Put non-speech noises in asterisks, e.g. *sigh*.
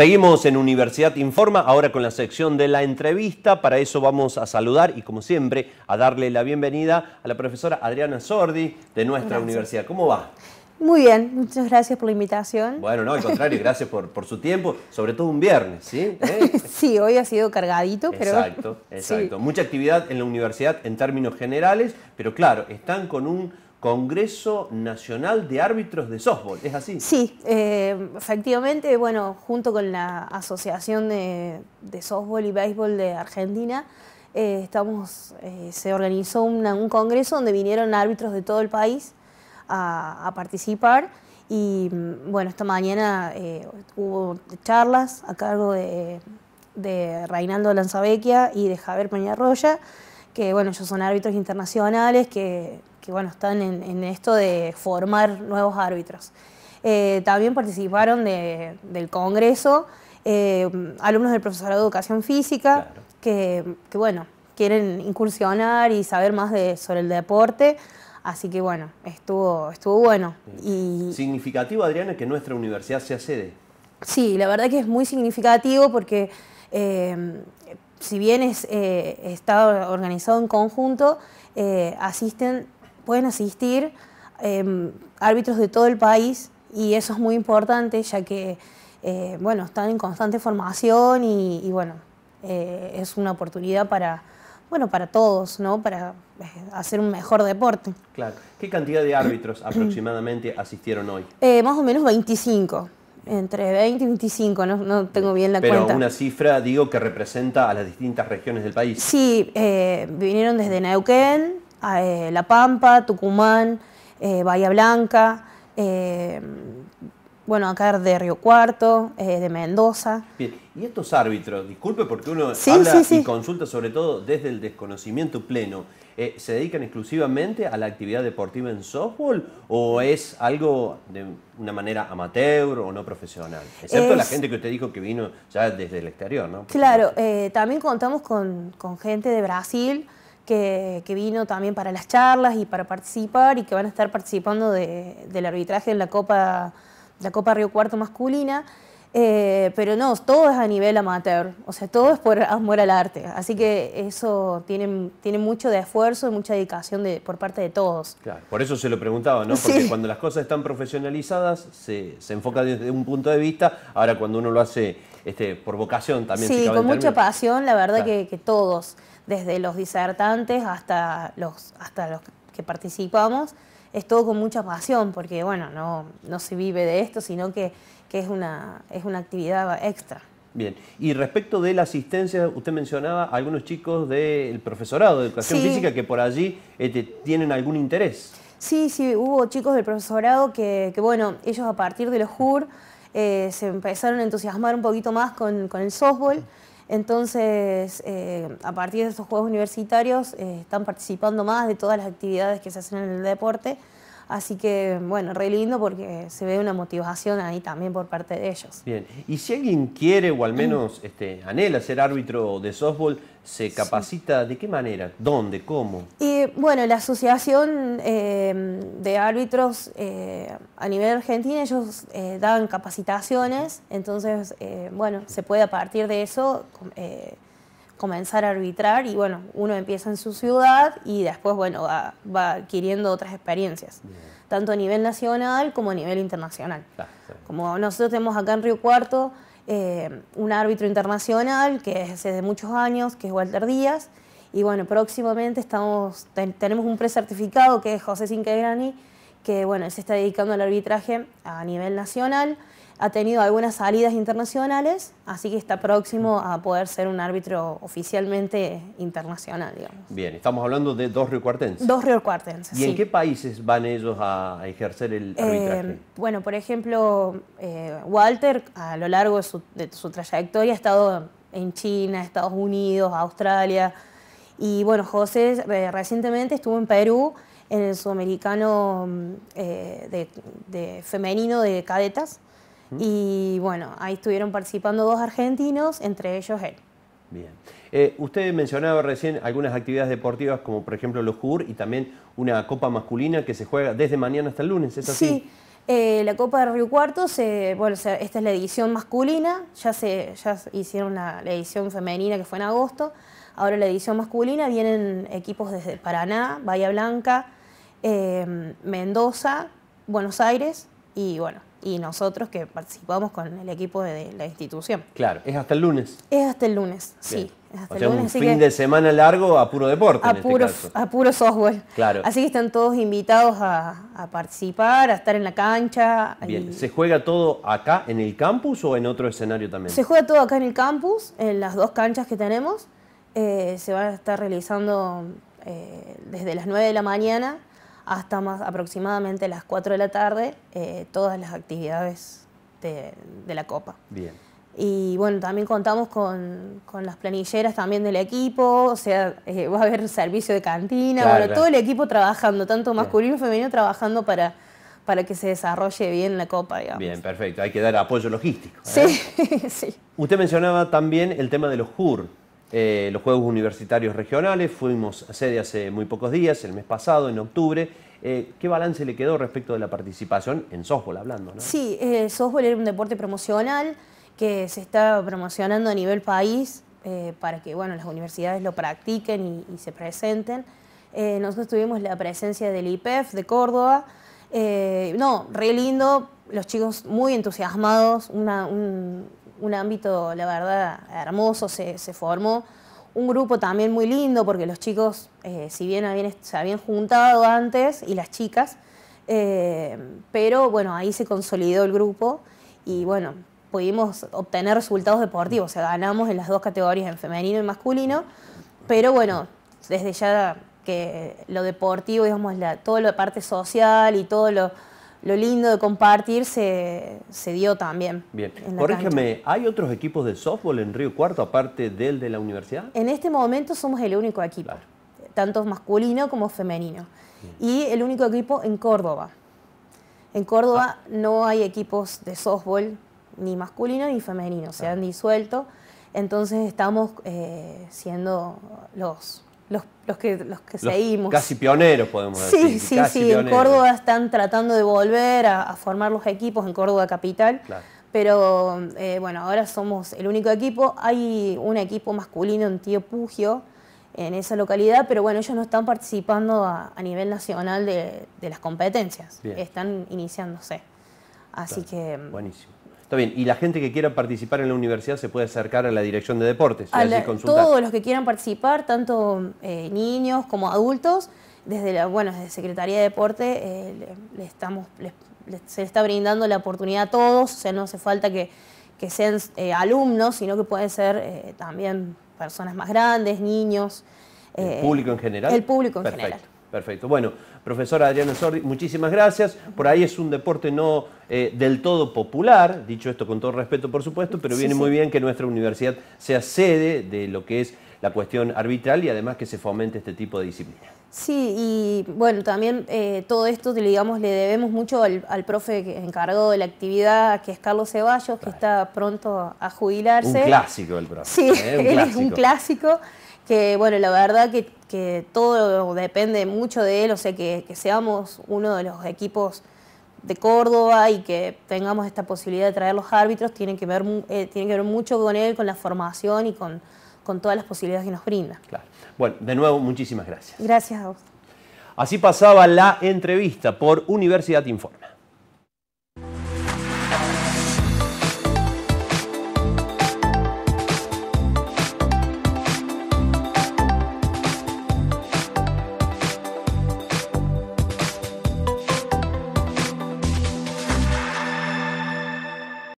Seguimos en Universidad Informa, ahora con la sección de la entrevista. Para eso vamos a saludar y, como siempre, a darle la bienvenida a la profesora Adriana Sordi de nuestra universidad. ¿Cómo va? Muy bien, muchas gracias por la invitación. Bueno, no, al contrario, *laughs* gracias por, su tiempo, sobre todo un viernes, ¿sí? ¿Eh? *laughs* Sí, hoy ha sido cargadito, pero... Exacto, exacto. Mucha actividad en la universidad en términos generales, pero claro, están con un Congreso Nacional de Árbitros de Softball, ¿es así? Sí, eh, efectivamente, bueno, junto con la Asociación de, de Softball y Béisbol de Argentina, eh, estamos, eh, se organizó un congreso donde vinieron árbitros de todo el país a, participar y mm, bueno, esta mañana hubo charlas a cargo de, de Reinaldo Lanzavecchia y de Javier Peñarroya que bueno, ellos son árbitros internacionales que, que bueno, están en, en, esto de formar nuevos árbitros. Eh, también participaron del Congreso eh, alumnos del profesorado de Educación Física que, que, bueno, quieren incursionar y saber más de, sobre el deporte. Así que bueno, estuvo, estuvo bueno. Y... Significativo, Adriana, que nuestra universidad sea sede. Sí, la verdad que es muy significativo porque eh, si bien es, eh, está organizado en conjunto, eh, asisten, pueden asistir em, árbitros de todo el país y eso es muy importante ya que eh, bueno, están en constante formación y, bueno, eh, es una oportunidad para, bueno, para todos, ¿no? Para hacer un mejor deporte. ¿Qué cantidad de árbitros aproximadamente asistieron hoy? más o menos 25 entre 20 y 25, no, tengo bien la cuenta. Pero una cifra, digo, que representa a las distintas regiones del país. Sí, eh, vinieron desde Neuquén, eh, La Pampa, Tucumán, eh, Bahía Blanca, bueno, acá de Río Cuarto, eh, de Mendoza. Bien, y estos árbitros, disculpe porque uno habla y consulta sobre todo desde el desconocimiento pleno. Eh, ¿Se dedican exclusivamente a la actividad deportiva en softball o es algo de una manera amateur o no profesional? Excepto la gente que usted dijo que vino ya desde el exterior, ¿no? claro, eh, también contamos con, gente de Brasil que, vino también para las charlas y para participar y que van a estar participando del arbitraje en la Copa la Copa Río Cuarto masculina, eh, pero no, todo es a nivel amateur, o sea, todo es por amor al arte, así que eso tiene, tiene mucho de esfuerzo y mucha dedicación de, por parte de todos. Claro, por eso se lo preguntaba, ¿no? Porque cuando las cosas están profesionalizadas se, enfoca desde un punto de vista, ahora cuando uno lo hace este, por vocación también. Sí, con mucha pasión, la verdad que, todos, desde los disertantes hasta los, hasta los que participamos, es todo con mucha pasión, porque bueno, no, se vive de esto, sino que, es, una, es una actividad extra. Bien, y respecto de la asistencia, usted mencionaba algunos chicos del profesorado de educación física que por allí este, tienen algún interés. Sí, sí, hubo chicos del profesorado que, bueno, ellos a partir de los JUR eh, se empezaron a entusiasmar un poquito más con, el softball. Entonces, eh, a partir de estos Juegos Universitarios eh, están participando más de todas las actividades que se hacen en el deporte. Así que, bueno, re lindo porque se ve una motivación ahí también por parte de ellos. Bien, y si alguien quiere o al menos *clears throat* este, anhela ser árbitro de softball, ¿se capacita de qué manera? ¿Dónde? ¿Cómo? Y, bueno, la Asociación eh, de Árbitros eh, a nivel argentino, ellos eh, dan capacitaciones, entonces, bueno, se puede a partir de eso comenzar a arbitrar y bueno, uno empieza en su ciudad y después, bueno, va, adquiriendo otras experiencias, tanto a nivel nacional como a nivel internacional. Como nosotros tenemos acá en Río Cuarto eh, un árbitro internacional que es desde muchos años, que es Walter Díaz, y bueno, próximamente estamos, tenemos un precertificado que es José Cinquegrani, que bueno, él se está dedicando al arbitraje a nivel nacional ha tenido algunas salidas internacionales, así que está próximo a poder ser un árbitro oficialmente internacional, Bien, estamos hablando de dos riocuartenses. Dos riocuartenses, ¿Y en qué países van ellos a, ejercer el eh, arbitraje? bueno, por ejemplo, eh, Walter a lo largo de su, trayectoria ha estado en China, Estados Unidos, Australia, y bueno, José eh, recientemente estuvo en Perú en el sudamericano mm, femenino de cadetas y bueno, ahí estuvieron participando dos argentinos, entre ellos él. Bien. Eh, usted mencionaba recién algunas actividades deportivas, como por ejemplo los JUR y también una copa masculina que se juega desde mañana hasta el lunes, Sí. Eh, la Copa de Río Cuarto, se, bueno, esta es la edición masculina, ya, se, ya hicieron la, edición femenina que fue en agosto, ahora la edición masculina, vienen equipos desde Paraná, Bahía Blanca, eh, Mendoza, Buenos Aires y bueno, y nosotros que participamos con el equipo de la institución. Claro, es hasta el lunes. Es hasta el lunes, sí. o sea, un fin de semana largo a puro deporte. Este a, puro, software. Claro. Así que están todos invitados a, participar, a estar en la cancha. Bien, ¿se juega todo acá en el campus o en otro escenario también? Se juega todo acá en el campus, en las dos canchas que tenemos. Eh, se va a estar realizando eh, desde las 9 de la mañana hasta más aproximadamente las 4 de la tarde eh, todas las actividades de, la Copa. Bien. Y bueno, también contamos con, las planilleras también del equipo, o sea, eh, va a haber servicio de cantina, todo el equipo trabajando, tanto masculino como femenino, trabajando para, para que se desarrolle bien la copa, digamos. Bien, perfecto. Hay que dar apoyo logístico. ¿eh? Sí, *laughs* sí. Usted mencionaba también el tema de los JUR, eh, los Juegos Universitarios Regionales, fuimos sede hace muy pocos días, el mes pasado, en octubre. Eh, ¿Qué balance le quedó respecto de la participación en softball hablando? Sí, el eh, softball era un deporte promocional que se está promocionando a nivel país para que bueno, las universidades lo practiquen y, se presenten. nosotros tuvimos la presencia del IPEF de Córdoba. no, re lindo, los chicos muy entusiasmados, un, un ámbito, la verdad, hermoso, se, formó un grupo también muy lindo, porque los chicos, eh, si bien habían, se habían juntado antes, y las chicas, eh, pero bueno, ahí se consolidó el grupo y bueno, pudimos obtener resultados deportivos, o sea, ganamos en las dos categorías, en femenino y masculino, pero bueno, desde ya que lo deportivo, digamos, la, toda la parte social y todo lo lo lindo de compartir se, dio también. Bien, corrígeme, ¿hay otros equipos de softball en Río Cuarto aparte del de la universidad? En este momento somos el único equipo, tanto masculino como femenino. Y el único equipo en Córdoba. En Córdoba ah. no hay equipos de softball ni masculino ni femenino, se ah. han disuelto. Entonces estamos eh, siendo los los, que, los que seguimos. Casi pioneros, podemos decir. Sí, sí, sí. En Córdoba están tratando de volver a, formar los equipos en Córdoba Capital. Pero eh, bueno, ahora somos el único equipo. Hay un equipo masculino en Tío Pugio, en esa localidad, pero bueno, ellos no están participando a, nivel nacional de, las competencias. Están iniciándose. Así que. Mm, Buenísimo. Está bien, y la gente que quiera participar en la universidad se puede acercar a la dirección de deportes. A todos los que quieran participar, tanto eh, niños como adultos, desde la, bueno, desde Secretaría de Deporte eh, se le, estamos, se está brindando la oportunidad a todos, o sea, no hace falta que, sean eh, alumnos, sino que pueden ser también personas más grandes, niños. ¿El público en general? El público en general. Perfecto. Bueno, profesora Adriana Sordi, muchísimas gracias. Por ahí es un deporte no eh, del todo popular, dicho esto con todo respeto, por supuesto, pero viene muy bien que nuestra universidad sea sede de lo que es la cuestión arbitral y además que se fomente este tipo de disciplina. Sí, y bueno, también eh, todo esto, digamos, le debemos mucho al, al, profe encargado de la actividad, que es Carlos Ceballos, que está pronto a jubilarse. Un clásico el profe. Sí, ¿eh? *laughs* es un clásico que, bueno, la verdad que que todo depende mucho de él, o sea, que, seamos uno de los equipos de Córdoba y que tengamos esta posibilidad de traer los árbitros, tiene que ver, eh, que ver mucho con él, con la formación y con, con todas las posibilidades que nos brinda. Claro. Bueno, de nuevo, muchísimas gracias. Gracias a vos. Así pasaba la entrevista por Universidad Informa.